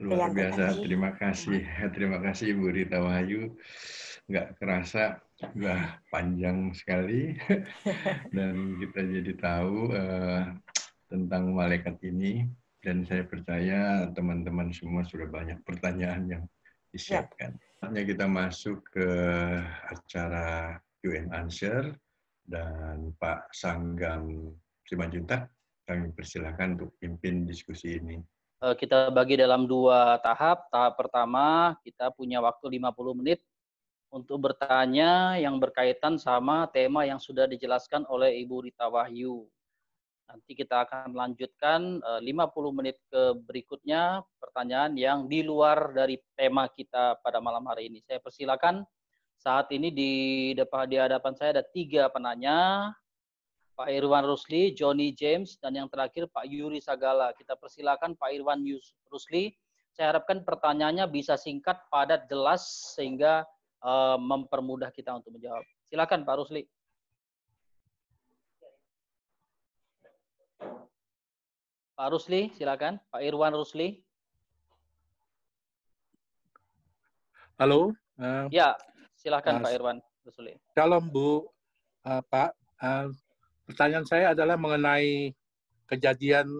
Luar iya, biasa, terima kasih. Terima kasih Ibu Rita Wahyu. Nggak kerasa, udah panjang sekali. Dan kita jadi tahu uh, tentang malaikat ini. Dan saya percaya teman-teman semua sudah banyak pertanyaan yang disiapkan. Saatnya ya. kita masuk ke acara Q&A Answer. Dan Pak Sanggam Simanjuntak, kami persilahkan untuk pimpin diskusi ini. Eh, kita bagi dalam dua tahap. Tahap pertama, kita punya waktu 50 menit untuk bertanya yang berkaitan sama tema yang sudah dijelaskan oleh Ibu Rita Wahyu. Nanti kita akan lanjutkan 50 eh, menit ke berikutnya pertanyaan yang di luar dari tema kita pada malam hari ini. Saya persilakan saat ini di depan di hadapan saya ada tiga penanya. Pak Irwan Rusli, Johnny James, dan yang terakhir Pak Yuri Sagala. Kita persilakan Pak Irwan Rusli. Saya harapkan pertanyaannya bisa singkat, padat, jelas, sehingga uh, mempermudah kita untuk menjawab. Silakan Pak Rusli. Pak Rusli, silakan. Pak Irwan Rusli. Halo. Uh, ya, silakan uh, Pak Irwan Rusli. Salam Bu, uh, Pak. Uh, Pertanyaan saya adalah mengenai kejadian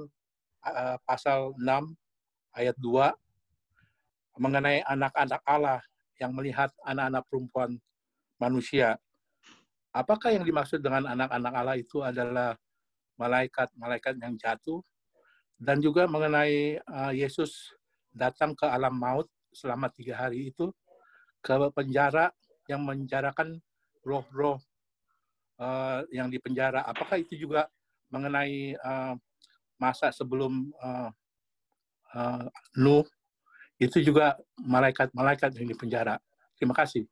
uh, pasal 6 ayat 2 mengenai anak-anak Allah yang melihat anak-anak perempuan manusia. Apakah yang dimaksud dengan anak-anak Allah itu adalah malaikat-malaikat yang jatuh dan juga mengenai uh, Yesus datang ke alam maut selama tiga hari itu ke penjara yang menjarakan roh-roh Eh, yang di penjara apakah itu juga mengenai uh, masa sebelum uh, eh, uh, Nuh itu juga malaikat-malaikat yang di penjara Terima kasih.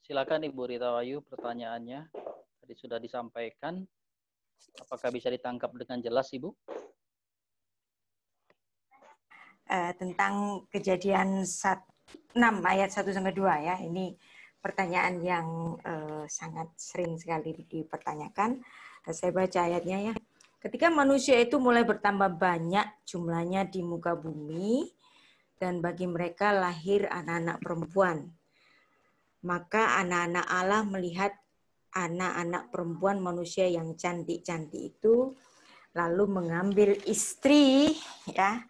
Silakan Ibu Rita Wayu pertanyaannya tadi sudah disampaikan. Apakah bisa ditangkap dengan jelas Ibu? tentang kejadian 6 ayat 1 sampai 2 ya. Ini pertanyaan yang uh, sangat sering sekali dipertanyakan. Saya baca ayatnya ya. Ketika manusia itu mulai bertambah banyak jumlahnya di muka bumi dan bagi mereka lahir anak-anak perempuan. Maka anak-anak Allah melihat anak-anak perempuan manusia yang cantik-cantik itu lalu mengambil istri ya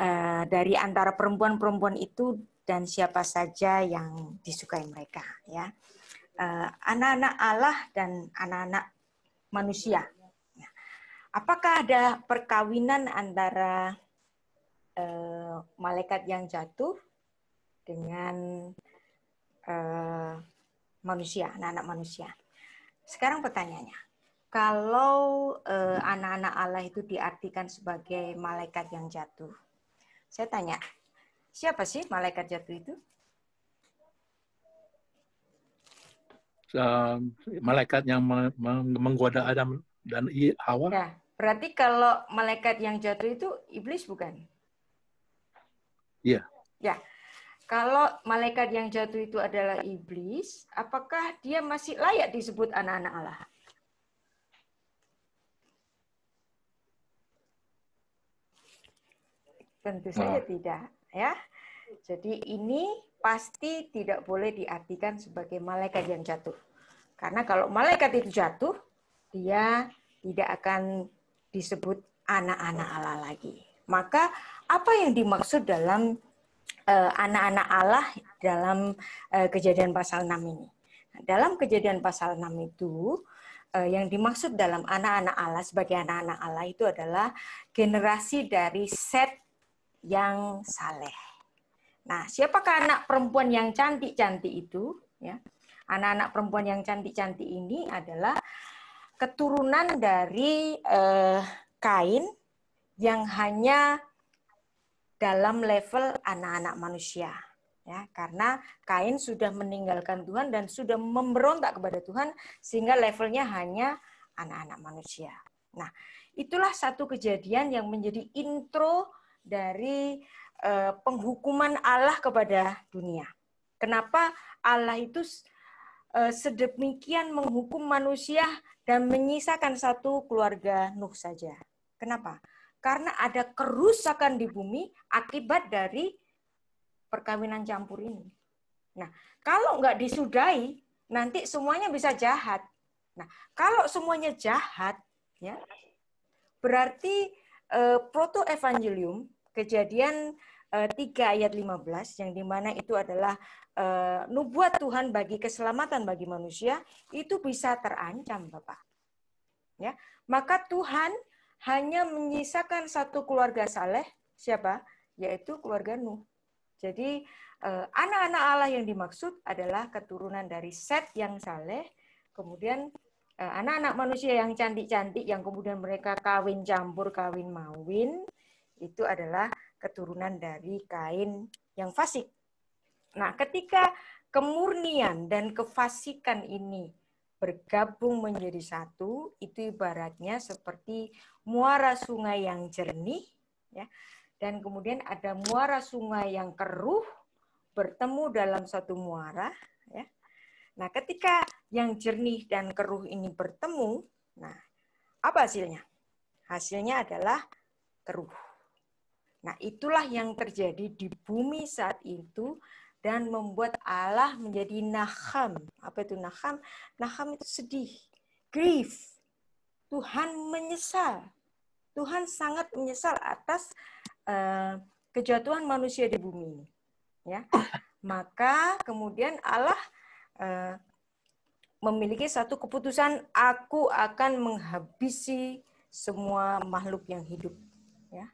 eh, dari antara perempuan-perempuan itu dan siapa saja yang disukai mereka ya eh, anak-anak Allah dan anak-anak manusia ya. apakah ada perkawinan antara eh, malaikat yang jatuh dengan eh, manusia anak-anak manusia sekarang pertanyaannya kalau anak-anak Allah itu diartikan sebagai malaikat yang jatuh saya tanya Siapa sih malaikat jatuh itu? malaikat yang menggoda Adam dan Hawa. Ya, berarti kalau malaikat yang jatuh itu iblis bukan? Iya. Ya. Kalau malaikat yang jatuh itu adalah iblis, apakah dia masih layak disebut anak-anak Allah? Tentu saja nah. tidak ya. Jadi ini pasti tidak boleh diartikan sebagai malaikat yang jatuh. Karena kalau malaikat itu jatuh, dia tidak akan disebut anak-anak Allah lagi. Maka apa yang dimaksud dalam eh, anak-anak uh, Allah dalam uh, kejadian pasal 6 ini? Dalam kejadian pasal 6 itu uh, yang dimaksud dalam anak-anak Allah sebagai anak-anak Allah itu adalah generasi dari set yang saleh. Nah, siapakah anak perempuan yang cantik-cantik itu? Ya, anak-anak perempuan yang cantik-cantik ini adalah keturunan dari eh, kain yang hanya dalam level anak-anak manusia. Ya, karena Kain sudah meninggalkan Tuhan dan sudah memberontak kepada Tuhan sehingga levelnya hanya anak-anak manusia. Nah, itulah satu kejadian yang menjadi intro dari uh, penghukuman Allah kepada dunia. Kenapa Allah itu uh, sedemikian menghukum manusia dan menyisakan satu keluarga Nuh saja? Kenapa? Karena ada kerusakan di bumi akibat dari perkawinan campur ini. Nah, kalau nggak disudahi, nanti semuanya bisa jahat. Nah, kalau semuanya jahat, ya berarti uh, Proto Evangelium kejadian uh, eh, 3 ayat 15 yang dimana itu adalah uh, nubuat Tuhan bagi keselamatan bagi manusia itu bisa terancam Bapak. Ya, maka Tuhan hanya menyisakan satu keluarga saleh, siapa? Yaitu keluarga Nuh. Jadi anak-anak Allah yang dimaksud adalah keturunan dari Set yang saleh, kemudian Eh, anak-anak manusia yang cantik-cantik yang kemudian mereka kawin campur kawin mawin itu adalah keturunan dari kain yang fasik. Nah, ketika kemurnian dan kefasikan ini bergabung menjadi satu, itu ibaratnya seperti muara sungai yang jernih ya. Dan kemudian ada muara sungai yang keruh bertemu dalam satu muara ya Nah, ketika yang jernih dan keruh ini bertemu, nah, apa hasilnya? Hasilnya adalah keruh. Nah, itulah yang terjadi di bumi saat itu dan membuat Allah menjadi naham. Apa itu naham? Naham itu sedih, grief. Tuhan menyesal. Tuhan sangat menyesal atas uh, kejatuhan manusia di bumi ini. Ya. Maka kemudian Allah Eh, memiliki satu keputusan aku akan menghabisi semua makhluk yang hidup ya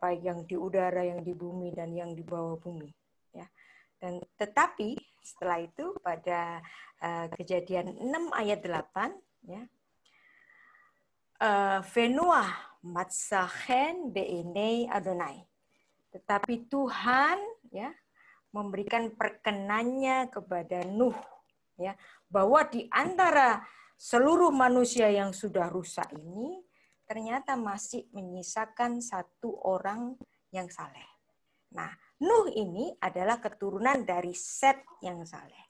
baik yang di udara yang di bumi dan yang di bawah bumi ya dan tetapi setelah itu pada uh, kejadian 6 ayat 8 ya eh, Venua matsahen beene Adonai tetapi Tuhan ya memberikan perkenannya kepada Nuh ya bahwa di antara seluruh manusia yang sudah rusak ini ternyata masih menyisakan satu orang yang saleh. Nah, Nuh ini adalah keturunan dari Set yang saleh.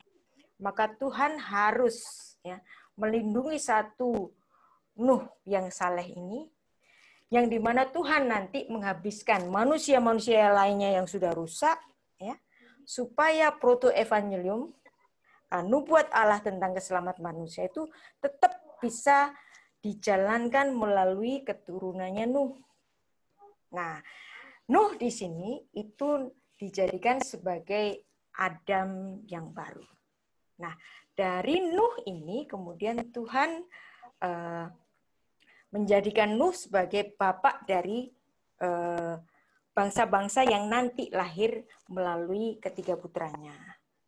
Maka Tuhan harus ya melindungi satu Nuh yang saleh ini yang dimana Tuhan nanti menghabiskan manusia-manusia lainnya yang sudah rusak supaya proto-evangelium, nubuat Allah tentang keselamatan manusia itu tetap bisa dijalankan melalui keturunannya Nuh. Nah, Nuh di sini itu dijadikan sebagai Adam yang baru. Nah, dari Nuh ini kemudian Tuhan eh, menjadikan Nuh sebagai bapak dari eh, bangsa-bangsa yang nanti lahir melalui ketiga putranya.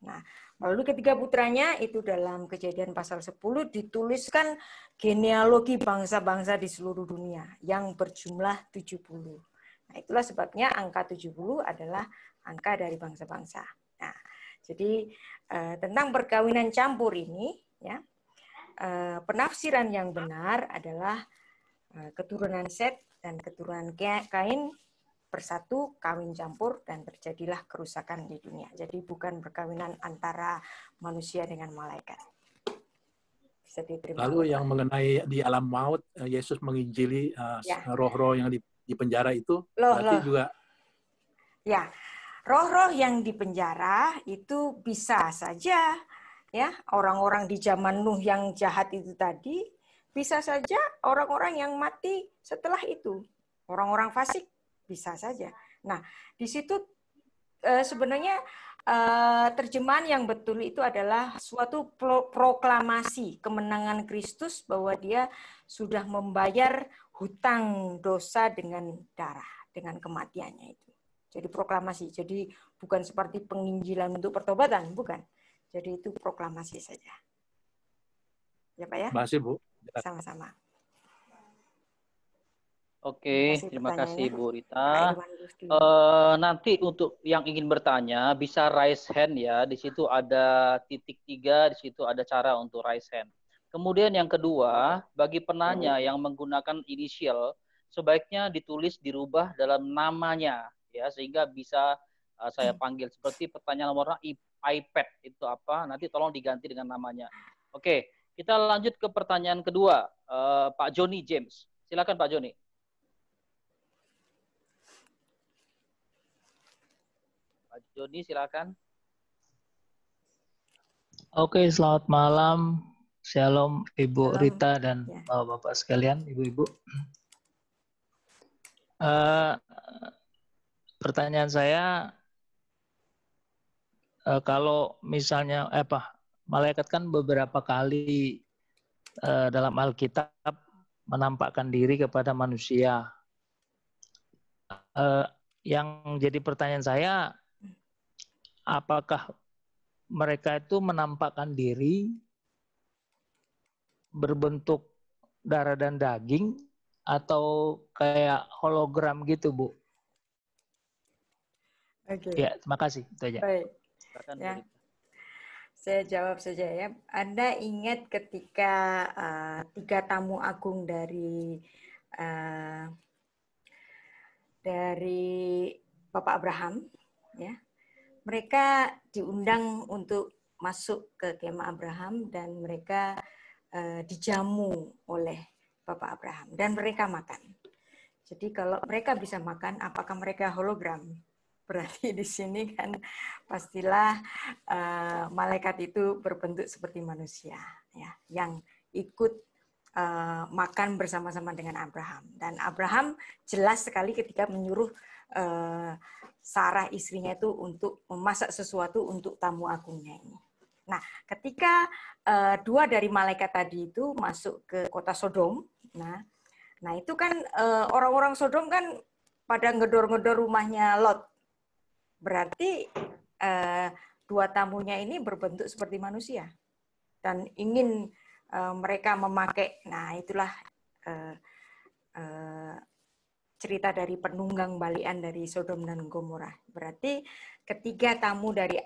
Nah, melalui ketiga putranya itu dalam kejadian pasal 10 dituliskan genealogi bangsa-bangsa di seluruh dunia yang berjumlah 70. Nah, itulah sebabnya angka 70 adalah angka dari bangsa-bangsa. Nah, jadi eh, tentang perkawinan campur ini ya eh, penafsiran yang benar adalah eh, keturunan Set dan keturunan Kain bersatu, kawin campur, dan terjadilah kerusakan di dunia. Jadi bukan perkawinan antara manusia dengan malaikat. Lalu yang mengenai di alam maut, eh, Yesus menginjili eh, ya. roh-roh ya. yang di penjara itu, loh, berarti loh. juga... Ya, roh-roh yang di penjara itu bisa saja ya orang-orang di zaman Nuh yang jahat itu tadi bisa saja orang-orang yang mati setelah itu orang-orang fasik bisa saja. Nah, di situ eh, sebenarnya eh, terjemahan yang betul itu adalah suatu proklamasi kemenangan Kristus bahwa dia sudah membayar hutang dosa dengan darah, dengan kematiannya itu. Jadi proklamasi. Jadi bukan seperti penginjilan untuk pertobatan, bukan. Jadi itu proklamasi saja. Ya Pak ya? Masih Bu. Sama-sama. Oke, okay, terima kasih Bu Rita. Uh, nanti untuk yang ingin bertanya bisa raise hand ya. Di situ ada titik tiga, di situ ada cara untuk raise hand. Kemudian yang kedua, bagi penanya hmm. yang menggunakan inisial sebaiknya ditulis dirubah dalam namanya ya sehingga bisa uh, saya hmm. panggil seperti pertanyaan nomor iPad itu apa? Nanti tolong diganti dengan namanya. Oke, kita lanjut ke pertanyaan kedua uh, Pak Joni James. Silakan Pak Joni. Joni silakan. Oke, selamat malam. Shalom Ibu Shalom. Rita dan ya. Bapak sekalian, Ibu-ibu. Uh, pertanyaan saya uh, kalau misalnya eh, apa malaikat kan beberapa kali uh, dalam Alkitab menampakkan diri kepada manusia. Uh, yang jadi pertanyaan saya apakah mereka itu menampakkan diri berbentuk darah dan daging atau kayak hologram gitu, Bu? Oke. Okay. Ya, terima kasih. Itu aja. Baik. ya. Saya jawab saja ya. Anda ingat ketika uh, tiga tamu agung dari uh, dari Bapak Abraham, ya, mereka diundang untuk masuk ke kemah Abraham dan mereka uh, dijamu oleh Bapak Abraham dan mereka makan. Jadi kalau mereka bisa makan, apakah mereka hologram? Berarti di sini kan pastilah uh, malaikat itu berbentuk seperti manusia, ya, yang ikut uh, makan bersama-sama dengan Abraham. Dan Abraham jelas sekali ketika menyuruh Eh, Sarah istrinya itu untuk memasak sesuatu untuk tamu agungnya ini. Nah, ketika uh, dua dari malaikat tadi itu masuk ke kota Sodom, nah, nah itu kan orang eh, orang-orang Sodom kan pada ngedor-ngedor rumahnya Lot. Berarti uh, dua tamunya ini berbentuk seperti manusia dan ingin uh, mereka memakai. Nah, itulah uh, uh, cerita dari penunggang balian dari Sodom dan Gomora. Berarti ketiga tamu dari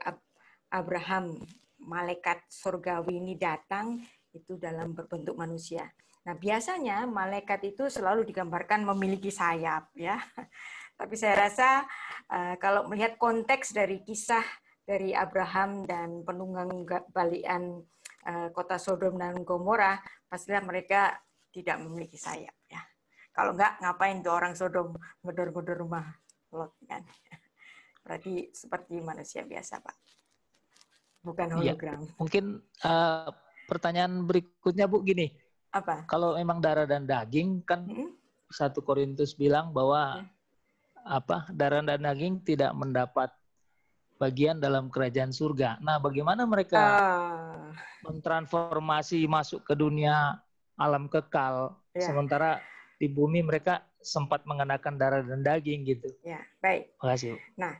Abraham, malaikat surgawi ini datang itu dalam berbentuk manusia. Nah, biasanya malaikat itu selalu digambarkan memiliki sayap ya. Tapi saya rasa eh, kalau melihat konteks dari kisah dari Abraham dan penunggang balian eh, kota Sodom dan Gomora, pastilah mereka tidak memiliki sayap ya. Kalau enggak, ngapain tuh orang Sodom gedor-gedor rumah Lot kan? Berarti seperti manusia biasa, Pak. Bukan iya, hologram. Ya, mungkin uh, pertanyaan berikutnya, Bu, gini. Apa? Kalau memang darah dan daging, kan satu Korintus bilang bahwa hmm. apa darah dan daging tidak mendapat bagian dalam kerajaan surga. Nah, bagaimana mereka uh. mentransformasi masuk ke dunia alam kekal, yeah. sementara di bumi mereka sempat mengenakan darah dan daging gitu. Ya, baik. Makasih. Nah,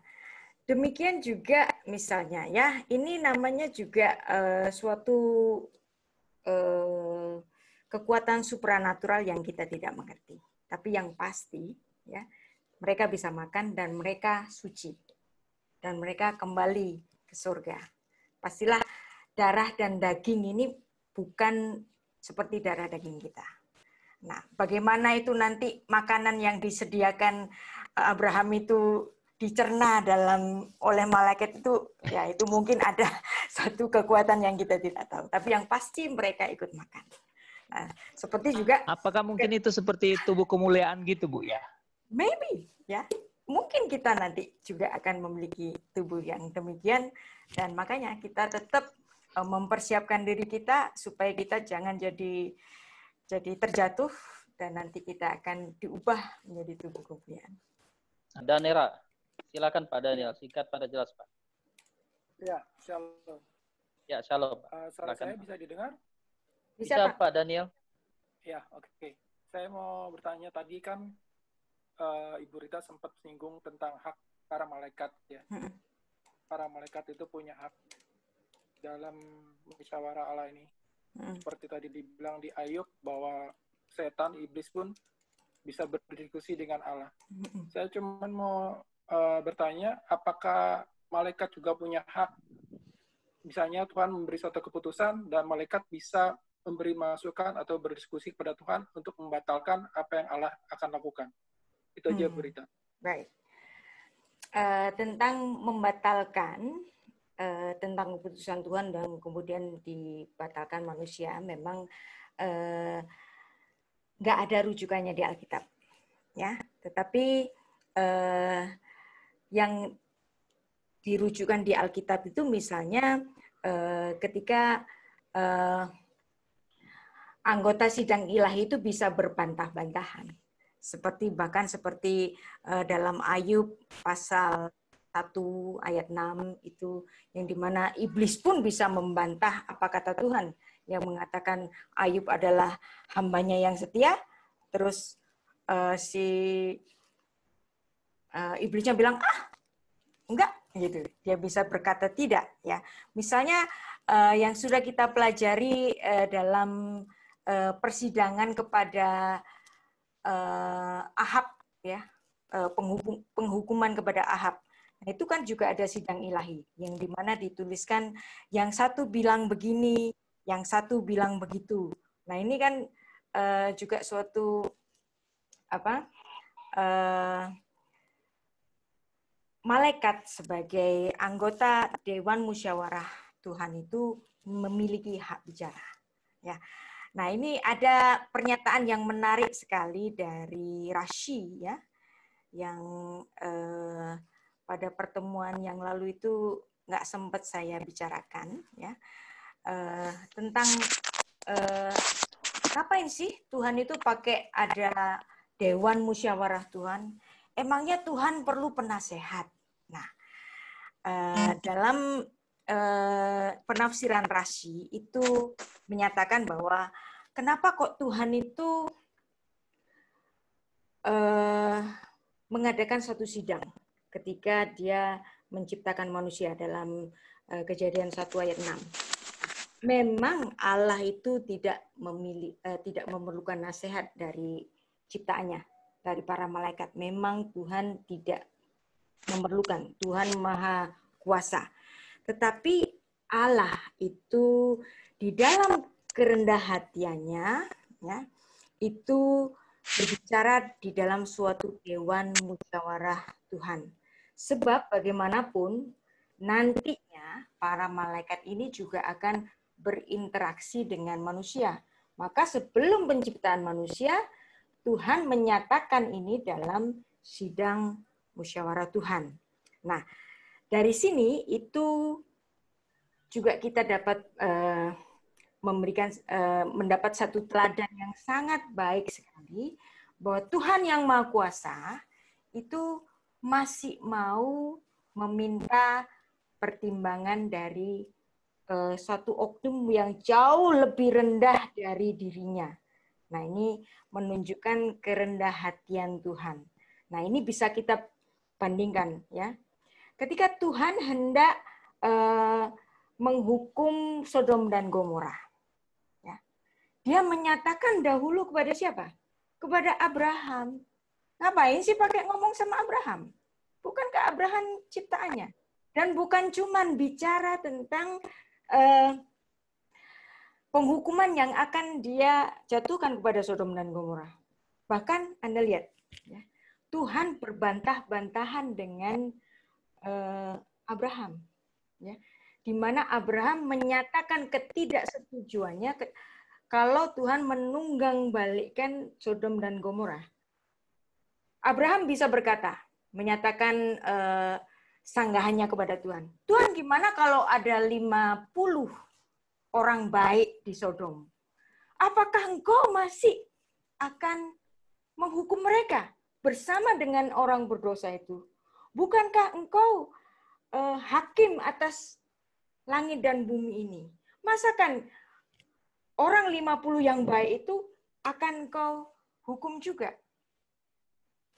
demikian juga misalnya ya, ini namanya juga uh, suatu uh, kekuatan supranatural yang kita tidak mengerti. Tapi yang pasti ya, mereka bisa makan dan mereka suci. Dan mereka kembali ke surga. Pastilah darah dan daging ini bukan seperti darah daging kita. Nah, bagaimana itu nanti makanan yang disediakan eh, Abraham itu dicerna dalam oleh malaikat itu ya itu mungkin ada satu kekuatan yang kita tidak tahu tapi yang pasti mereka ikut makan nah, seperti juga apakah mungkin itu seperti tubuh kemuliaan gitu bu ya maybe ya mungkin kita nanti juga akan memiliki tubuh yang demikian dan makanya kita tetap eh, mempersiapkan diri kita supaya kita jangan jadi jadi terjatuh dan nanti kita akan diubah menjadi tubuh kemuliaan. Danera, silakan Pak Daniel, singkat pada jelas Pak. Ya, shalom. Ya, shalom. Uh, suara silakan, saya bisa didengar? Bisa, bisa Pak. Pak Daniel. Ya, oke. Okay. Saya mau bertanya tadi kan uh, Ibu Rita sempat singgung tentang hak para malaikat ya. Hmm. Para malaikat itu punya hak dalam musyawarah Allah ini. Hmm. Seperti tadi dibilang di Ayub bahwa setan iblis pun bisa berdiskusi dengan Allah. Hmm. Saya cuma mau uh, bertanya apakah malaikat juga punya hak misalnya Tuhan memberi suatu keputusan dan malaikat bisa memberi masukan atau berdiskusi kepada Tuhan untuk membatalkan apa yang Allah akan lakukan. Itu aja hmm. berita. Baik. Uh, tentang membatalkan, Eh, tentang keputusan Tuhan dan kemudian dibatalkan manusia memang eh, nggak ada rujukannya di Alkitab ya tetapi eh, yang dirujukan di Alkitab itu misalnya ketika anggota sidang ilahi itu bisa berbantah-bantahan seperti bahkan seperti dalam Ayub pasal 1 ayat 6 itu yang dimana iblis pun bisa membantah apa kata Tuhan yang mengatakan Ayub adalah hambanya yang setia terus uh, si uh, iblisnya bilang ah enggak gitu dia bisa berkata tidak ya misalnya uh, yang sudah kita pelajari uh, dalam uh, persidangan kepada uh, Ahab ya penghukum, penghukuman kepada Ahab Nah, itu kan juga ada sidang ilahi yang dimana dituliskan yang satu bilang begini, yang satu bilang begitu. Nah, ini kan uh, juga suatu apa? Uh, malaikat sebagai anggota dewan musyawarah Tuhan itu memiliki hak bicara. Ya. Nah, ini ada pernyataan yang menarik sekali dari Rashi ya yang eh, pada pertemuan yang lalu itu nggak sempat saya bicarakan ya uh, tentang uh, ngapain sih Tuhan itu pakai ada dewan musyawarah Tuhan emangnya Tuhan perlu penasehat nah uh, dalam uh, penafsiran Rashi itu menyatakan bahwa kenapa kok Tuhan itu uh, mengadakan satu sidang ketika dia menciptakan manusia dalam eh, kejadian 1 ayat 6. Memang Allah itu tidak memilih eh, tidak memerlukan nasihat dari ciptaannya, dari para malaikat. Memang Tuhan tidak memerlukan. Tuhan Maha Kuasa. Tetapi Allah itu di dalam kerendah hatiannya ya, itu berbicara di dalam suatu dewan musyawarah Tuhan Sebab bagaimanapun nantinya para malaikat ini juga akan berinteraksi dengan manusia. Maka sebelum penciptaan manusia, Tuhan menyatakan ini dalam sidang musyawarah Tuhan. Nah, dari sini itu juga kita dapat uh, memberikan uh, mendapat satu teladan yang sangat baik sekali bahwa Tuhan yang Maha Kuasa itu masih mau meminta pertimbangan dari uh, eh, satu oknum yang jauh lebih rendah dari dirinya. Nah, ini menunjukkan kerendah hatian Tuhan. Nah, ini bisa kita bandingkan ya. Ketika Tuhan hendak uh, menghukum Sodom dan Gomora. Ya. Dia menyatakan dahulu kepada siapa? Kepada Abraham. Ngapain sih pakai ngomong sama Abraham? Bukankah Abraham ciptaannya? Dan bukan cuman bicara tentang eh, penghukuman yang akan dia jatuhkan kepada Sodom dan Gomora. Bahkan Anda lihat, ya, Tuhan berbantah-bantahan dengan eh, Abraham. Ya, di mana Abraham menyatakan ketidaksetujuannya ke, kalau Tuhan menunggang balikkan Sodom dan Gomorrah. Abraham bisa berkata, menyatakan eh, sanggahannya kepada Tuhan. Tuhan gimana kalau ada 50 orang baik di Sodom? Apakah engkau masih akan menghukum mereka bersama dengan orang berdosa itu? Bukankah engkau eh, hakim atas langit dan bumi ini? Masakan orang 50 yang baik itu akan engkau hukum juga?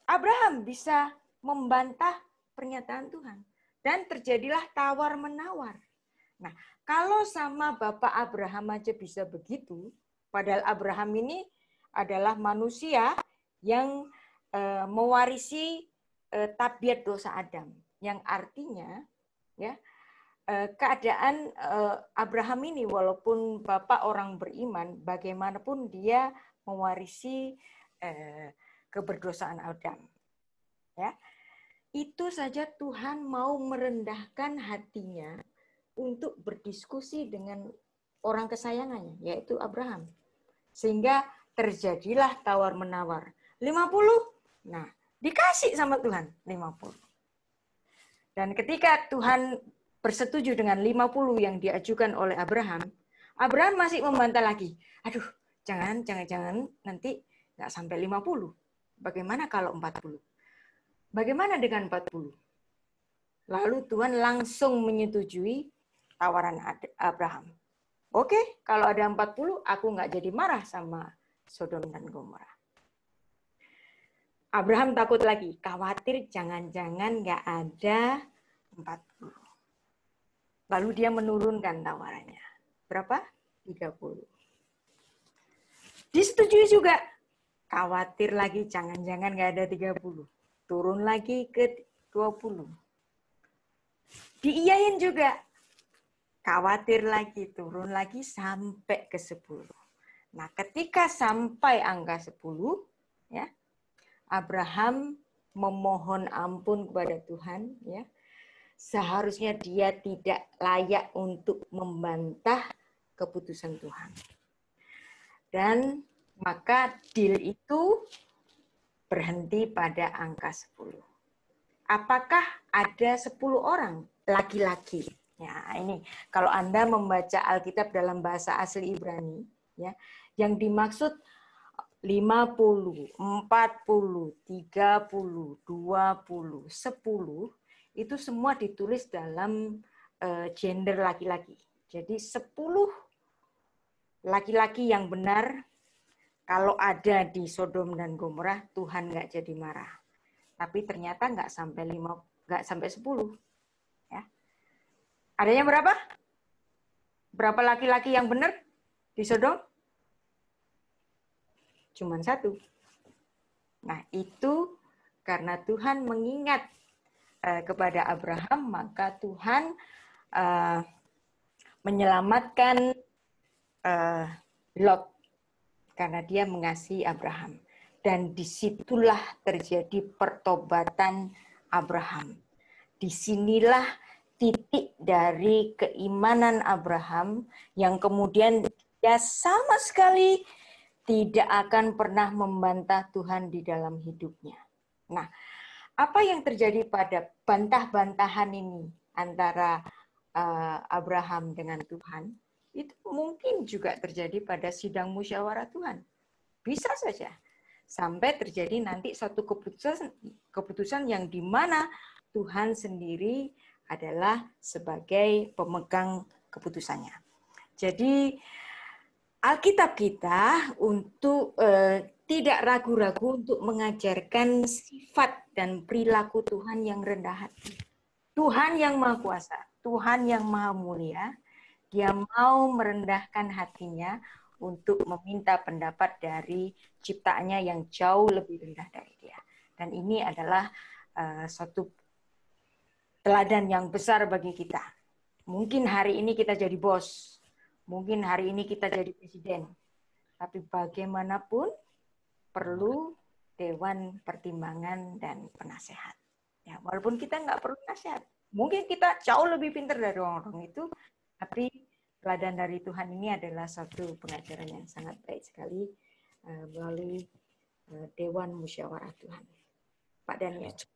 Abraham bisa membantah pernyataan Tuhan dan terjadilah tawar-menawar. Nah, kalau sama Bapak Abraham aja bisa begitu, padahal Abraham ini adalah manusia yang e, mewarisi e, tabiat dosa Adam, yang artinya ya e, keadaan e, Abraham ini walaupun bapak orang beriman, bagaimanapun dia mewarisi e, keberdosaan Adam. Ya. Itu saja Tuhan mau merendahkan hatinya untuk berdiskusi dengan orang kesayangannya, yaitu Abraham. Sehingga terjadilah tawar-menawar. 50? Nah, dikasih sama Tuhan 50. Dan ketika Tuhan bersetuju dengan 50 yang diajukan oleh Abraham, Abraham masih membantah lagi. Aduh, jangan, jangan, jangan, nanti nggak sampai 50. Bagaimana kalau 40? Bagaimana dengan 40? Lalu Tuhan langsung menyetujui tawaran Abraham. Oke, okay, kalau ada 40, aku nggak jadi marah sama Sodom dan Gomorrah. Abraham takut lagi, khawatir jangan-jangan nggak ada 40. Lalu dia menurunkan tawarannya. Berapa? 30. Disetujui juga Khawatir lagi, jangan-jangan nggak ada 30. Turun lagi ke 20. Diiyain juga. Khawatir lagi, turun lagi sampai ke 10. Nah, ketika sampai angka 10, ya, Abraham memohon ampun kepada Tuhan, ya. Seharusnya dia tidak layak untuk membantah keputusan Tuhan. Dan maka deal itu berhenti pada angka 10. Apakah ada 10 orang laki-laki? Ya, ini kalau Anda membaca Alkitab dalam bahasa asli Ibrani, ya, yang dimaksud 50, 40, 30, 20, 10, itu semua ditulis dalam eh, gender laki-laki. Jadi 10 laki-laki yang benar kalau ada di Sodom dan Gomorrah, Tuhan nggak jadi marah. Tapi ternyata nggak sampai lima, nggak sampai sepuluh. Ya. Adanya berapa? Berapa laki-laki yang benar di Sodom? Cuman satu. Nah, itu karena Tuhan mengingat eh, kepada Abraham, maka Tuhan eh, menyelamatkan eh, Lot karena dia mengasihi Abraham. Dan disitulah terjadi pertobatan Abraham. Disinilah titik dari keimanan Abraham yang kemudian dia sama sekali tidak akan pernah membantah Tuhan di dalam hidupnya. Nah, apa yang terjadi pada bantah-bantahan ini antara eh, Abraham dengan Tuhan? itu mungkin juga terjadi pada sidang musyawarah Tuhan. Bisa saja sampai terjadi nanti satu keputusan keputusan yang di mana Tuhan sendiri adalah sebagai pemegang keputusannya. Jadi Alkitab kita untuk eh, tidak ragu-ragu untuk mengajarkan sifat dan perilaku Tuhan yang rendah hati. Tuhan yang Maha Kuasa, Tuhan yang Maha Mulia, dia mau merendahkan hatinya untuk meminta pendapat dari ciptaannya yang jauh lebih rendah dari dia. Dan ini adalah uh, suatu teladan yang besar bagi kita. Mungkin hari ini kita jadi bos, mungkin hari ini kita jadi presiden, tapi bagaimanapun perlu dewan pertimbangan dan penasehat. Ya, walaupun kita nggak perlu nasihat, mungkin kita jauh lebih pintar dari orang-orang itu, tapi teladan dari Tuhan ini adalah satu pengajaran yang sangat baik sekali uh, melalui eh, Dewan Musyawarah Tuhan. Pak Daniel. Oke.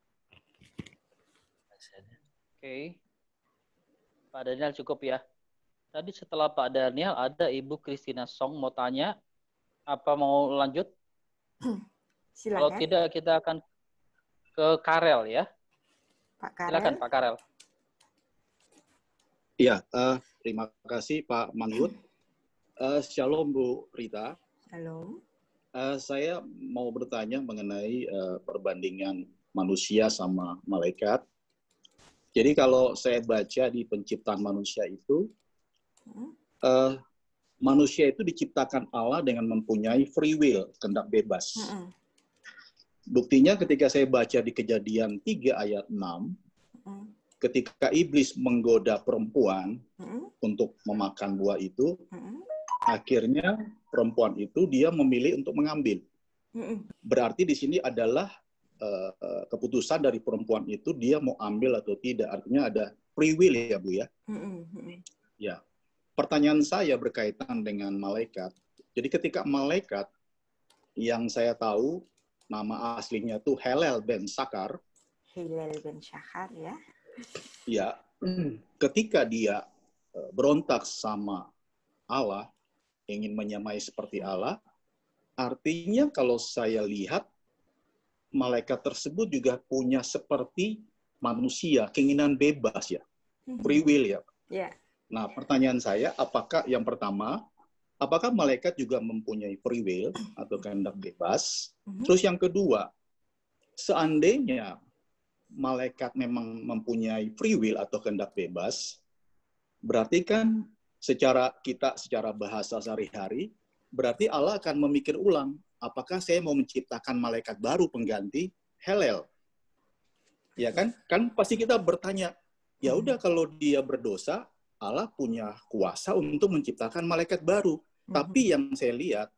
Okay. Pak Daniel cukup ya. Tadi setelah Pak Daniel ada Ibu Kristina Song mau tanya apa mau lanjut? Silakan. Kalau tidak kita akan ke Karel ya. Pak Karel. Silakan Pak Karel. Ya, uh, terima kasih Pak Mangut. Uh, eh, shalom Bu Rita. Halo. Uh, saya mau bertanya mengenai uh, perbandingan manusia sama malaikat. Jadi kalau saya baca di penciptaan manusia itu, uh, manusia itu diciptakan Allah dengan mempunyai free will, kendak bebas. Bukti hmm. nya Buktinya ketika saya baca di kejadian 3 ayat 6, ketika iblis menggoda perempuan hmm. untuk memakan buah itu, hmm. akhirnya perempuan itu dia memilih untuk mengambil. Hmm. Berarti di sini adalah uh, keputusan dari perempuan itu dia mau ambil atau tidak. Artinya ada free will ya bu ya. Hmm. Ya. Pertanyaan saya berkaitan dengan malaikat. Jadi ketika malaikat yang saya tahu nama aslinya itu Helel ben Sakar. Helel ben Sakar ya ya ketika dia eh, berontak sama Allah, ingin menyamai seperti Allah, artinya kalau saya lihat malaikat tersebut juga punya seperti manusia, keinginan bebas ya, hmm. free will ya. ya. Nah, pertanyaan saya, apakah yang pertama, apakah malaikat juga mempunyai free will atau kehendak bebas? Hmm. Terus yang kedua, seandainya malaikat memang mempunyai free will atau kehendak bebas, berarti kan secara kita secara bahasa sehari-hari berarti Allah akan memikir ulang apakah saya mau menciptakan malaikat baru pengganti Helel. Ya kan? Kan pasti kita bertanya, ya udah kalau dia berdosa, Allah punya kuasa untuk menciptakan malaikat baru. Hmm. Tapi yang saya lihat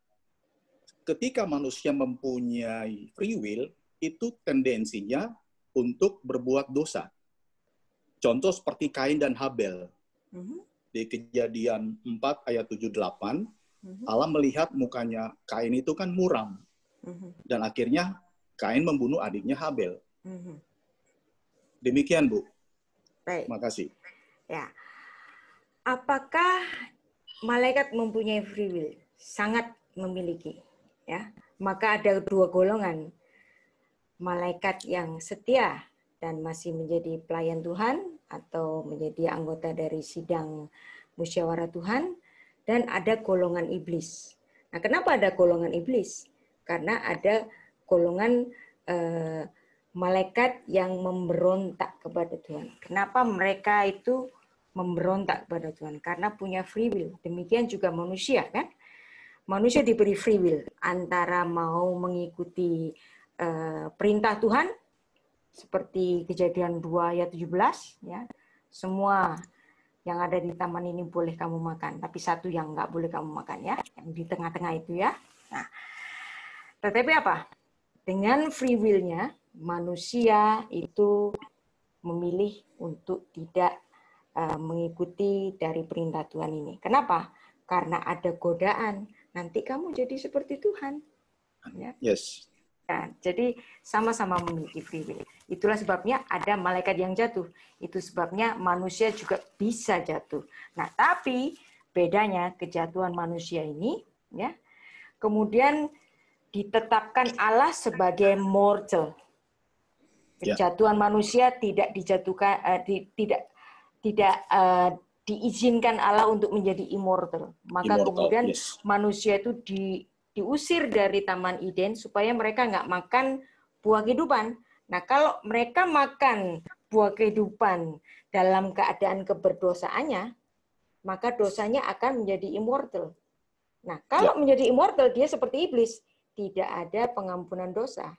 ketika manusia mempunyai free will, itu tendensinya untuk berbuat dosa. Contoh seperti Kain dan Habel. Mm-hmm. Di kejadian 4 ayat 78, mm-hmm. Allah melihat mukanya Kain itu kan muram. Mm-hmm. Dan akhirnya Kain membunuh adiknya Habel. Demikian, Bu. Baik. kasih. Ya. Apakah malaikat mempunyai free will? Sangat memiliki. Ya. Maka ada dua golongan malaikat yang setia dan masih menjadi pelayan Tuhan atau menjadi anggota dari sidang musyawarah Tuhan dan ada golongan iblis. Nah, kenapa ada golongan iblis? Karena ada golongan eh, malaikat yang memberontak kepada Tuhan. Kenapa mereka itu memberontak kepada Tuhan? Karena punya free will. Demikian juga manusia kan? Manusia diberi free will antara mau mengikuti Eh, perintah Tuhan seperti kejadian 2 ayat 17 ya. Semua yang ada di taman ini boleh kamu makan, tapi satu yang nggak boleh kamu makan ya, yang di tengah-tengah itu ya. Nah, tetapi apa? Dengan free will-nya, manusia itu memilih untuk tidak uh, mengikuti dari perintah Tuhan ini. Kenapa? Karena ada godaan. Nanti kamu jadi seperti Tuhan. Ya. Yes kan. Jadi sama-sama memiliki free will. Itulah sebabnya ada malaikat yang jatuh. Itu sebabnya manusia juga bisa jatuh. Nah, tapi bedanya kejatuhan manusia ini ya. Kemudian ditetapkan Allah sebagai mortal. Ya. Kejatuhan ya. manusia tidak dijatuhkan uh, di, tidak tidak uh, diizinkan Allah untuk menjadi immortal. Maka immortal, kemudian yes. manusia itu di diusir dari Taman Eden supaya mereka nggak makan buah kehidupan. Nah, kalau mereka makan buah kehidupan dalam keadaan keberdosaannya, maka dosanya akan menjadi immortal. Nah, kalau ya. menjadi immortal, dia seperti iblis. Tidak ada pengampunan dosa.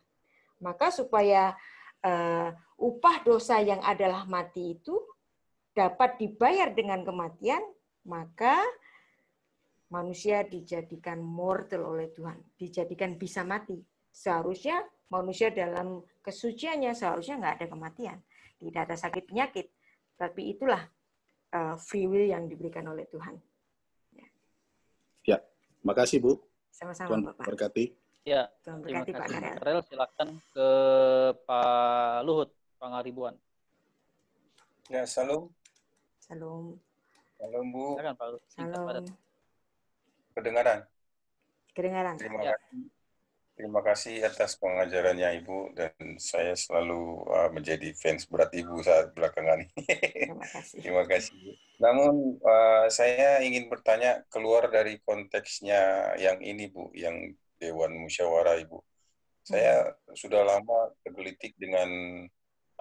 Maka supaya uh, upah dosa yang adalah mati itu dapat dibayar dengan kematian, maka manusia dijadikan mortal oleh Tuhan, dijadikan bisa mati. Seharusnya manusia dalam kesuciannya seharusnya nggak ada kematian, tidak ada sakit penyakit. Tapi itulah uh, free will yang diberikan oleh Tuhan. Ya, ya makasih Bu. Sama-sama Tuhan Bapak. Berkati. Ya, Tuhan berkati Pak Karel. Karel silakan ke Pak Luhut, Pangaribuan. Ya, salam. Salam. Salam Bu. Silakan Pak Luhut. Salam. Kedengaran? Kedengaran. Terima ya. kasih. Terima kasih atas pengajarannya Ibu dan saya selalu uh, menjadi fans berat Ibu saat belakangan ini. Terima kasih. Terima kasih. Namun uh, saya ingin bertanya keluar dari konteksnya yang ini Bu, yang Dewan Musyawarah Ibu. Saya hmm. sudah lama tergelitik dengan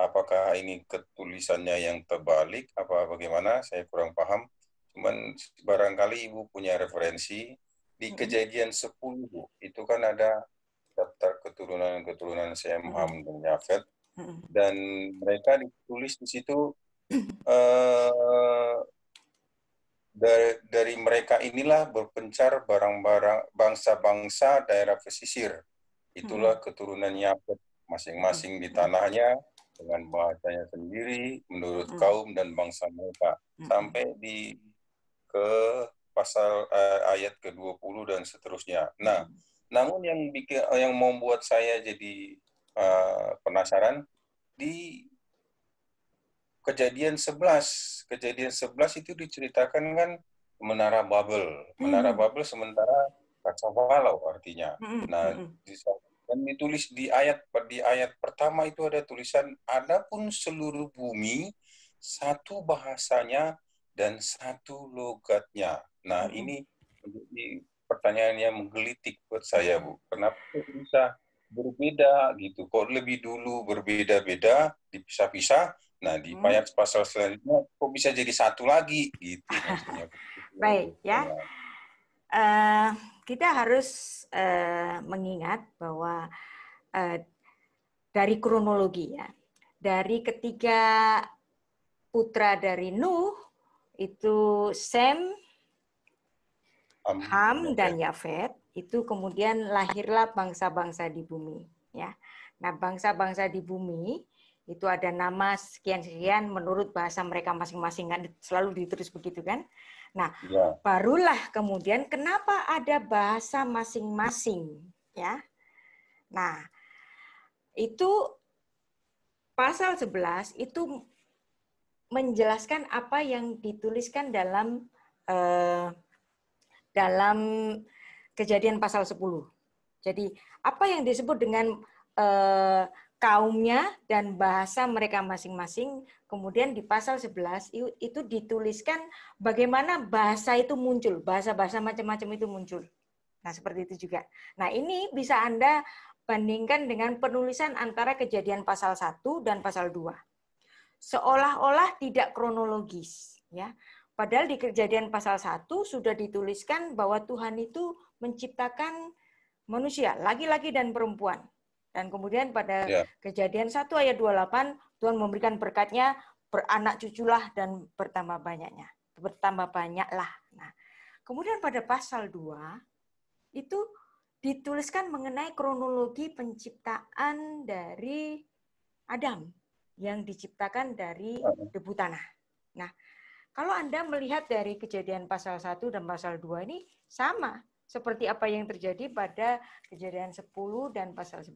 apakah ini ketulisannya yang terbalik apa bagaimana saya kurang paham Cuman barangkali Ibu punya referensi di kejadian 10 itu kan ada daftar keturunan-keturunan Ham, dan Yafet dan mereka ditulis di situ uh, dari, dari mereka inilah berpencar barang-barang bangsa-bangsa daerah pesisir. Itulah keturunan Yafet masing-masing di tanahnya dengan bahasanya sendiri menurut kaum dan bangsa mereka sampai di ke pasal uh, ayat ke-20 dan seterusnya. Nah, namun yang bikin eh, yang membuat saya jadi uh, penasaran di kejadian 11, kejadian 11 itu diceritakan kan menara Babel. Menara hmm. Babel sementara kacau artinya. Hmm, hmm, nah, Nah, dan ditulis di ayat di ayat pertama itu ada tulisan adapun seluruh bumi satu bahasanya dan satu logatnya. Nah, ini menjadi pertanyaan yang menggelitik buat saya, Bu. Kenapa bisa berbeda gitu? Kok lebih dulu berbeda-beda, dipisah-pisah, nah di hmm. pasal selanjutnya kok bisa jadi satu lagi gitu maksudnya. Baik, ya. Uh, kita harus uh, mengingat bahwa uh, dari kronologi ya, dari ketiga putra dari Nuh itu Sem, Ham ya, ya. dan Yafet itu kemudian lahirlah bangsa-bangsa di bumi ya. Nah, bangsa-bangsa di bumi itu ada nama sekian-sekian menurut bahasa mereka masing-masing kan selalu ditulis begitu kan. Nah, ya. barulah kemudian kenapa ada bahasa masing-masing ya. Nah, itu pasal 11 itu menjelaskan apa yang dituliskan dalam eh, dalam kejadian pasal 10. Jadi apa yang disebut dengan eh, kaumnya dan bahasa mereka masing-masing, kemudian di pasal 11 itu dituliskan bagaimana bahasa itu muncul, bahasa-bahasa macam-macam itu muncul. Nah, seperti itu juga. Nah, ini bisa Anda bandingkan dengan penulisan antara kejadian pasal 1 dan pasal 2 seolah-olah tidak kronologis ya. Padahal di kejadian pasal 1 sudah dituliskan bahwa Tuhan itu menciptakan manusia, laki-laki dan perempuan. Dan kemudian pada ya. kejadian 1 ayat 28 Tuhan memberikan berkatnya beranak cuculah dan bertambah banyaknya. Bertambah banyaklah. Nah, kemudian pada pasal 2 itu dituliskan mengenai kronologi penciptaan dari Adam yang diciptakan dari debu tanah. Nah, kalau Anda melihat dari kejadian pasal 1 dan pasal 2 ini sama seperti apa yang terjadi pada kejadian 10 dan pasal 11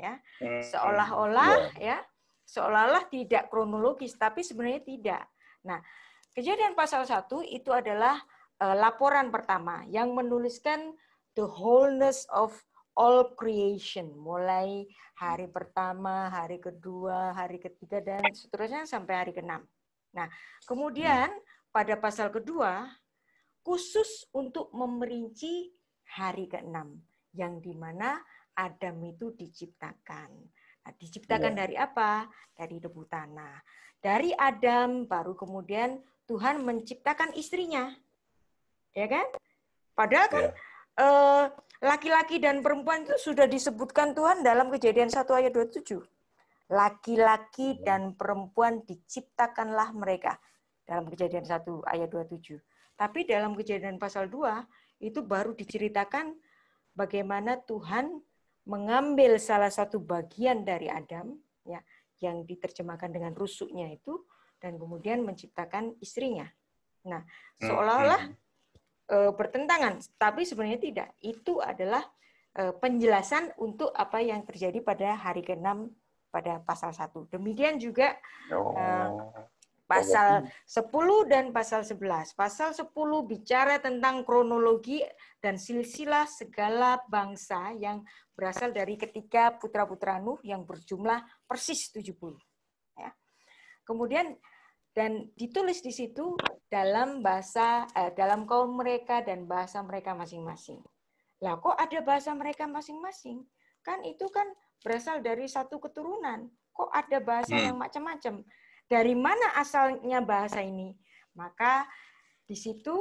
ya. Seolah-olah iya. ya, seolah-olah tidak kronologis tapi sebenarnya tidak. Nah, kejadian pasal 1 itu adalah eh, laporan pertama yang menuliskan the wholeness of all creation mulai hmm. hari pertama, hari kedua, hari ketiga dan seterusnya sampai hari keenam. Nah, kemudian hmm. pada pasal kedua khusus untuk memerinci hari keenam yang dimana Adam itu diciptakan. Nah, diciptakan ya. dari apa? Dari debu tanah. Dari Adam baru kemudian Tuhan menciptakan istrinya. Ya kan? Padahal kan ya Eh, laki-laki dan perempuan itu sudah disebutkan Tuhan dalam kejadian 1 ayat 27. Laki-laki dan perempuan diciptakanlah mereka dalam kejadian 1 ayat 27. Tapi dalam kejadian pasal 2 itu baru diceritakan bagaimana Tuhan mengambil salah satu bagian dari Adam ya yang diterjemahkan dengan rusuknya itu dan kemudian menciptakan istrinya. Nah, seolah-olah hmm. Eh, bertentangan, tapi sebenarnya tidak. Itu adalah eh, penjelasan untuk apa yang terjadi pada hari ke-6 pada pasal 1. Demikian juga eh, oh. pasal 10 dan pasal 11. Pasal 10 bicara tentang kronologi dan silsilah segala bangsa yang berasal dari ketika putra-putra Nuh yang berjumlah persis 70. Ya. Kemudian dan ditulis di situ dalam bahasa eh, dalam kaum mereka dan bahasa mereka masing-masing. Lah kok ada bahasa mereka masing-masing? Kan itu kan berasal dari satu keturunan. Kok ada bahasa hmm. yang macam-macam? Dari mana asalnya bahasa ini? Maka di situ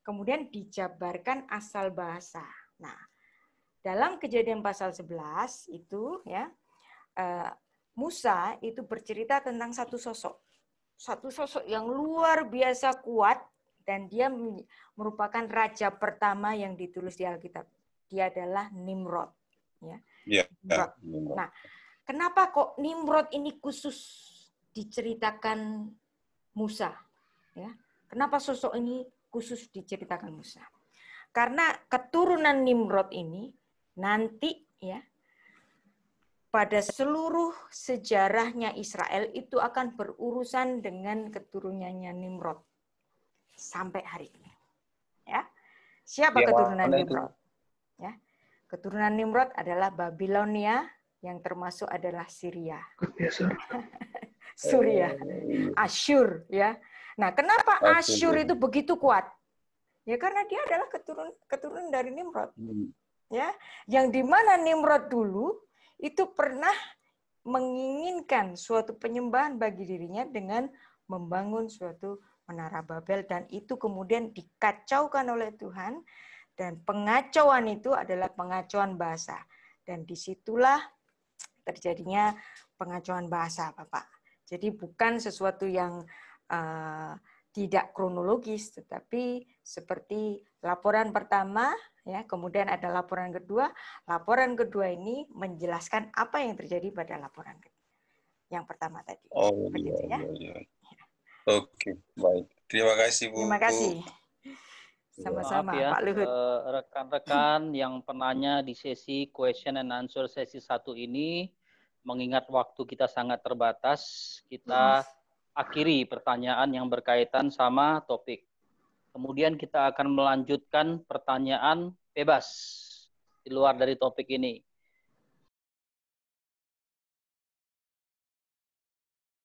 kemudian dijabarkan asal bahasa. Nah, dalam kejadian pasal 11 itu ya eh, Musa itu bercerita tentang satu sosok satu sosok yang luar biasa kuat dan dia merupakan raja pertama yang ditulis di Alkitab. Dia adalah Nimrod. Ya. ya, Nimrod. Nah, kenapa kok Nimrod ini khusus diceritakan Musa? Ya. Kenapa sosok ini khusus diceritakan Musa? Karena keturunan Nimrod ini nanti ya pada seluruh sejarahnya Israel itu akan berurusan dengan keturunannya Nimrod sampai hari ini. Ya. Siapa ya, keturunan Nimrod? Ya. Keturunan Nimrod adalah Babilonia yang termasuk adalah Syria. Iya, Suria, Asyur ya. Nah, kenapa ya. Asyur itu begitu kuat? Ya karena dia adalah keturun keturunan dari Nimrod. Hmm. Ya, yang dimana Nimrod dulu itu pernah menginginkan suatu penyembahan bagi dirinya dengan membangun suatu menara Babel dan itu kemudian dikacaukan oleh Tuhan dan pengacauan itu adalah pengacauan bahasa dan disitulah terjadinya pengacauan bahasa Bapak. Jadi bukan sesuatu yang uh, tidak kronologis tetapi seperti laporan pertama Ya, kemudian ada laporan kedua. Laporan kedua ini menjelaskan apa yang terjadi pada laporan yang pertama tadi. Oh iya, ya. iya, iya, Ya. Oke, baik. Terima kasih Bu. Terima kasih. Sama-sama ya, Pak Luhut. Eh, rekan-rekan yang penanya di sesi question and answer sesi satu ini, mengingat waktu kita sangat terbatas, kita mm-hmm. akhiri pertanyaan yang berkaitan sama topik. Kemudian kita akan melanjutkan pertanyaan bebas di luar dari topik ini.